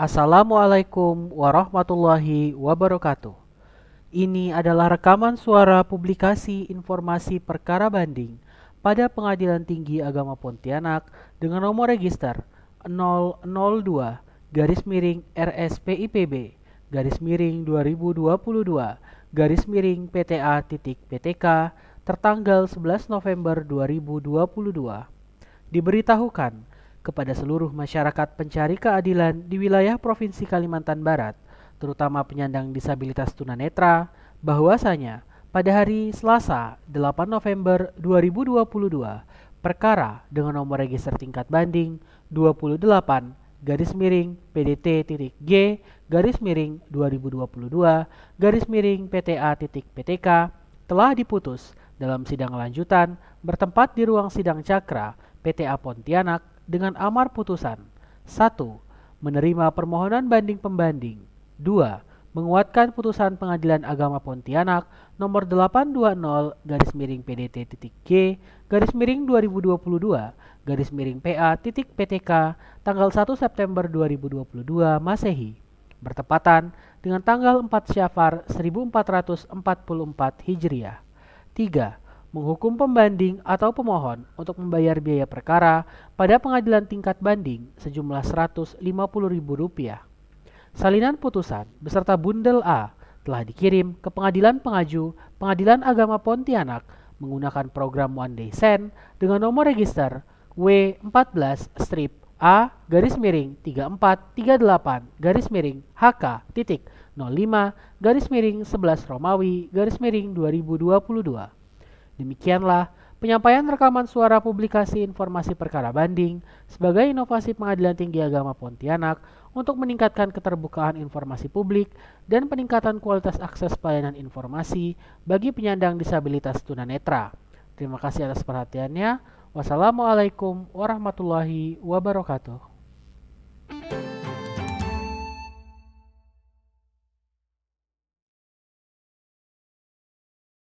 Assalamualaikum warahmatullahi wabarakatuh. Ini adalah rekaman suara publikasi informasi perkara banding pada Pengadilan Tinggi Agama Pontianak dengan nomor register 002 garis miring RSPIPB garis miring 2022 garis miring PTA titik PTK tertanggal 11 November 2022. Diberitahukan kepada seluruh masyarakat pencari keadilan di wilayah Provinsi Kalimantan Barat, terutama penyandang disabilitas tunanetra, bahwasanya pada hari Selasa 8 November 2022, perkara dengan nomor register tingkat banding 28 garis miring PDT titik G garis miring 2022 garis miring PTA titik PTK telah diputus dalam sidang lanjutan bertempat di ruang sidang Cakra PTA Pontianak dengan amar putusan. 1. Menerima permohonan banding pembanding. 2. Menguatkan putusan Pengadilan Agama Pontianak nomor 820 garis miring PDT titik G garis miring 2022 garis miring PA titik PTK tanggal 1 September 2022 Masehi bertepatan dengan tanggal 4 Syafar 1444 Hijriah. 3 menghukum pembanding atau pemohon untuk membayar biaya perkara pada pengadilan tingkat banding sejumlah Rp150.000. Salinan putusan beserta bundel A telah dikirim ke pengadilan pengaju Pengadilan Agama Pontianak menggunakan program One Day Send dengan nomor register W14 strip A garis miring 3438 garis miring HK titik 05 garis miring 11 Romawi garis miring 2022 Demikianlah penyampaian rekaman suara publikasi informasi perkara banding sebagai inovasi Pengadilan Tinggi Agama Pontianak untuk meningkatkan keterbukaan informasi publik dan peningkatan kualitas akses pelayanan informasi bagi penyandang disabilitas tunanetra. Terima kasih atas perhatiannya. Wassalamualaikum warahmatullahi wabarakatuh.